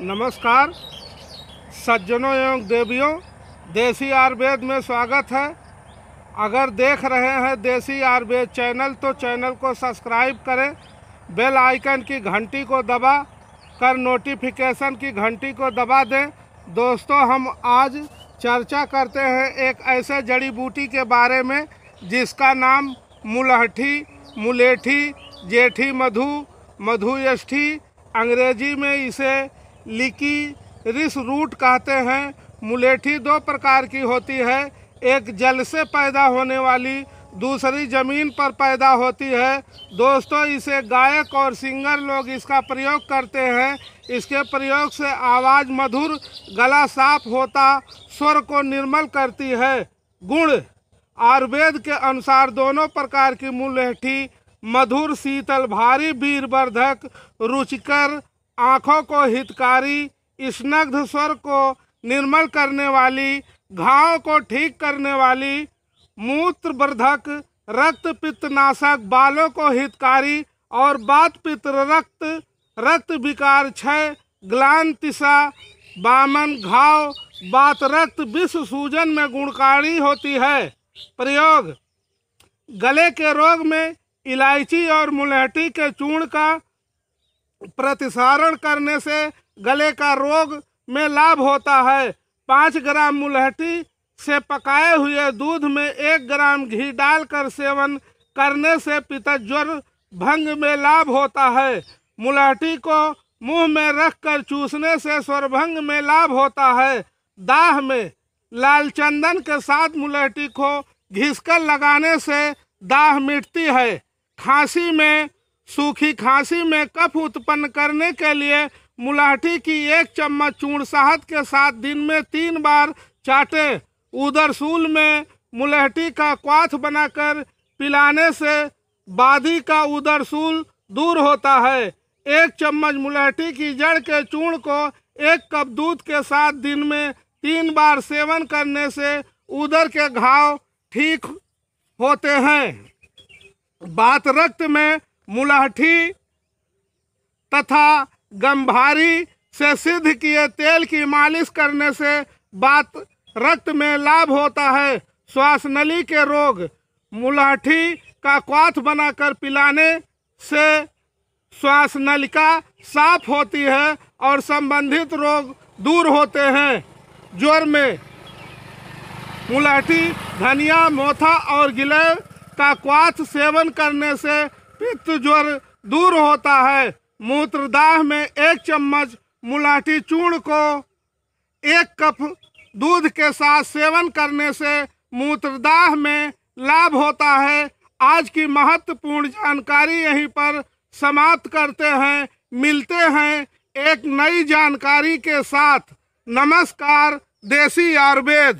नमस्कार सज्जनों एवं देवियों देसी आयुर्वेद में स्वागत है अगर देख रहे हैं देसी आयुर्वेद चैनल तो चैनल को सब्सक्राइब करें बेल आइकन की घंटी को दबा कर नोटिफिकेशन की घंटी को दबा दें दोस्तों हम आज चर्चा करते हैं एक ऐसे जड़ी बूटी के बारे में जिसका नाम मुलहठी मुलेठी जेठी मधु मधुयष्ठी अंग्रेजी में इसे लिकी रिस रूट कहते हैं मुलेठी दो प्रकार की होती है एक जल से पैदा होने वाली दूसरी ज़मीन पर पैदा होती है दोस्तों इसे गायक और सिंगर लोग इसका प्रयोग करते हैं इसके प्रयोग से आवाज़ मधुर गला साफ होता स्वर को निर्मल करती है गुण आयुर्वेद के अनुसार दोनों प्रकार की मुलेठी मधुर शीतल भारी वीरवर्धक रुचिकर आँखों को हितकारी स्नग्ध स्वर को निर्मल करने वाली घाव को ठीक करने वाली मूत्र वर्धक रक्त पित्तनाशक बालों को हितकारी और बात पित्र रक्त रक्त विकार क्षय तिशा बामन घाव बात रक्त विश्व सूजन में गुणकारी होती है प्रयोग गले के रोग में इलायची और मुलहटी के चूर्ण का प्रतिसारण करने से गले का रोग में लाभ होता है पाँच ग्राम मुलहटी से पकाए हुए दूध में एक ग्राम घी डालकर सेवन करने से पितज्वर भंग में लाभ होता है मुलहटी को मुंह में रखकर चूसने से स्वरभंग में लाभ होता है दाह में लाल चंदन के साथ मुलहटी को घिसकर लगाने से दाह मिटती है खांसी में सूखी खांसी में कफ उत्पन्न करने के लिए मुलाठी की एक चम्मच चूर्ण शहद के साथ दिन में तीन बार चाटे उदरसूल में मुलहटी का क्वाथ बनाकर पिलाने से बादी का उदरसूल दूर होता है एक चम्मच मुलहटी की जड़ के चूर्ण को एक कप दूध के साथ दिन में तीन बार सेवन करने से उदर के घाव ठीक होते हैं बात रक्त में मुलाठी तथा गंभारी से सिद्ध किए तेल की मालिश करने से बात रक्त में लाभ होता है श्वास नली के रोग मुलाठी का क्वाथ बनाकर पिलाने से श्वास नलिका साफ होती है और संबंधित रोग दूर होते हैं ज्वर में मुलाठी धनिया मोथा और गिलय का क्वाथ सेवन करने से पित्त ज्वर दूर होता है मूत्रदाह में एक चम्मच मुलाटी चूर्ण को एक कप दूध के साथ सेवन करने से मूत्रदाह में लाभ होता है आज की महत्वपूर्ण जानकारी यहीं पर समाप्त करते हैं मिलते हैं एक नई जानकारी के साथ नमस्कार देसी आयुर्वेद